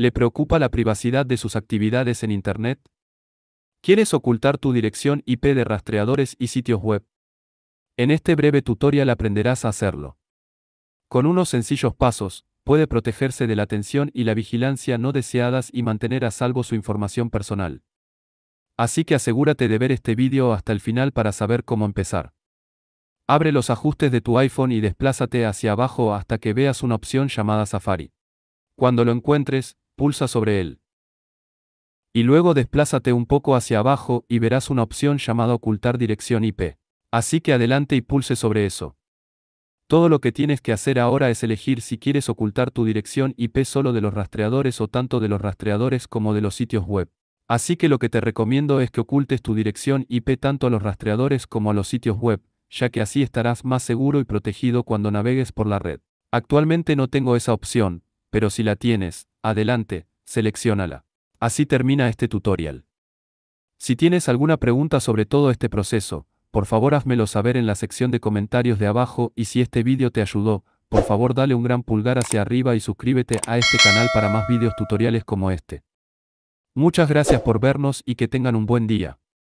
¿Le preocupa la privacidad de sus actividades en Internet? ¿Quieres ocultar tu dirección IP de rastreadores y sitios web? En este breve tutorial aprenderás a hacerlo. Con unos sencillos pasos, puede protegerse de la atención y la vigilancia no deseadas y mantener a salvo su información personal. Así que asegúrate de ver este vídeo hasta el final para saber cómo empezar. Abre los ajustes de tu iPhone y desplázate hacia abajo hasta que veas una opción llamada Safari. Cuando lo encuentres, pulsa sobre él. Y luego desplázate un poco hacia abajo y verás una opción llamada ocultar dirección IP. Así que adelante y pulse sobre eso. Todo lo que tienes que hacer ahora es elegir si quieres ocultar tu dirección IP solo de los rastreadores o tanto de los rastreadores como de los sitios web. Así que lo que te recomiendo es que ocultes tu dirección IP tanto a los rastreadores como a los sitios web, ya que así estarás más seguro y protegido cuando navegues por la red. Actualmente no tengo esa opción, pero si la tienes, adelante, selecciónala. Así termina este tutorial. Si tienes alguna pregunta sobre todo este proceso, por favor házmelo saber en la sección de comentarios de abajo y si este vídeo te ayudó, por favor dale un gran pulgar hacia arriba y suscríbete a este canal para más vídeos tutoriales como este. Muchas gracias por vernos y que tengan un buen día.